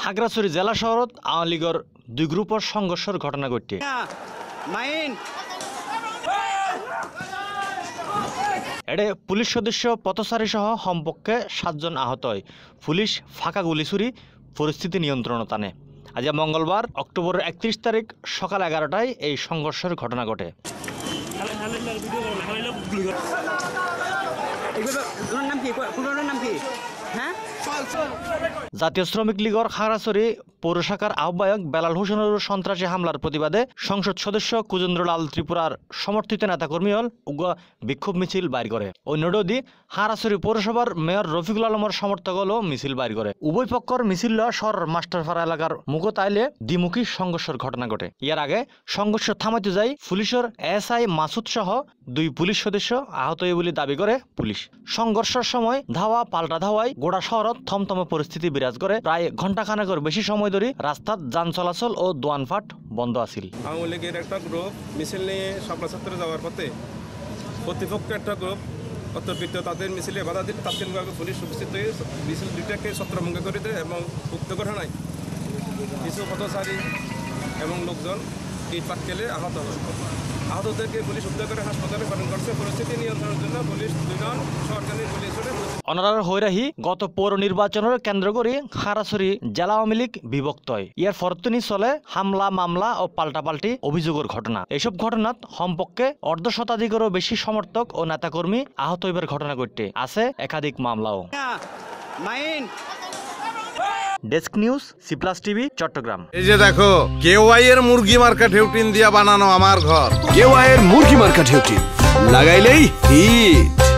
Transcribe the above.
খাগড়াছড়ি জেলা শহরত আওয়ামী লীগের দুই গ্রুপের সংঘর্ষের ঘটনা ঘটে এডে পুলিশ সদস্য পথচারী সহ সম্পক্ষে সাতজন আহত হয় পুলিশ ফাঁকা গুলি ছুরি পরিস্থিতি নিয়ন্ত্রণ টানে আজ মঙ্গলবার অক্টোবরের একত্রিশ তারিখ সকাল এগারোটায় এই সংঘর্ষের ঘটনা ঘটে হ্যাঁ জাতীয় শ্রমিক লীগের খারাসরি পৌরশাখার আহ্বায়ক বেলাল হোসেনের সন্ত্রাসী হামলার প্রতিবাদে সংসদ সদস্য কুজেন্দ্রলাল ত্রিপুরার সমর্থিত নেতাকর্মী হল উগ্র বিক্ষোভ মিছিল বাইর করে অন্যডি হারাসরি পৌরসভার মেয়র রফিকুল আলমের সমর্থক হল মিছিল বাইর করে উভয় পক্ষর মিছিল সর মাস্টারফাড়া এলাকার মুখতাইলে দ্বিমুখী সংঘর্ষের ঘটনা ঘটে ইয়ার আগে সংঘর্ষ থামাতে যায় পুলিশের এসআই মাসুদ সহ দুই পুলিশ সদস্য আহত বলে দাবি করে পুলিশ সংঘর্ষের সময় ধাওয়া পাল্টা ধাওয়ায় গোড়া শহর শহরত থমথম পরিস্থিতি বিরাজ করে প্রায় ঘন্টা খানেকর বেশি সময় ধরে রাস্তার যান চলাচল ও দোয়ানফাট বন্ধ আছিল আওয়ামী লীগের একটা গ্রুপ মিছিল নিয়ে ছাত্র যাওয়ার পথে প্রতিপক্ষ একটা গ্রুপ অত্যপিত তাদের মিছিলে বাধা দিলে তাৎক্ষণিকভাবে পুলিশ উপস্থিত হয়ে মিছিল দুইটাকে ছত্রভঙ্গ করে দেয় এবং উক্ত ঘটনায় কিছু পথচারী এবং লোকজন ইট আহত হয় আহতদেরকে পুলিশ উদ্ধার করে হাসপাতালে পালন করছে পরিস্থিতি নিয়ন্ত্রণের জন্য পুলিশ দুজন সরকারি পুলিশ অনারার হৈরাহি গত পৌর নির্বাচনের কেন্দ্র করে খারাসুরি জেলা আওয়ামী লীগ বিভক্ত হয় ইয়ার ফরতনি চলে হামলা মামলা ও পাল্টাপাল্টি অভিযোগের ঘটনা এসব ঘটনাত সম্পর্কে অর্ধ শতাধিকেরও বেশি সমর্থক ও নেতাকর্মী আহত হইবার ঘটনা ঘটতে আছে একাধিক মামলাও desk news C plus TV Chattogram এই যে দেখো কেউ এর মুরগি মার্কা ঢেউটিন দিয়া বানানো আমার ঘর কেউ এর মুরগি মার্কা ঢেউটিন লাগাইলেই হিট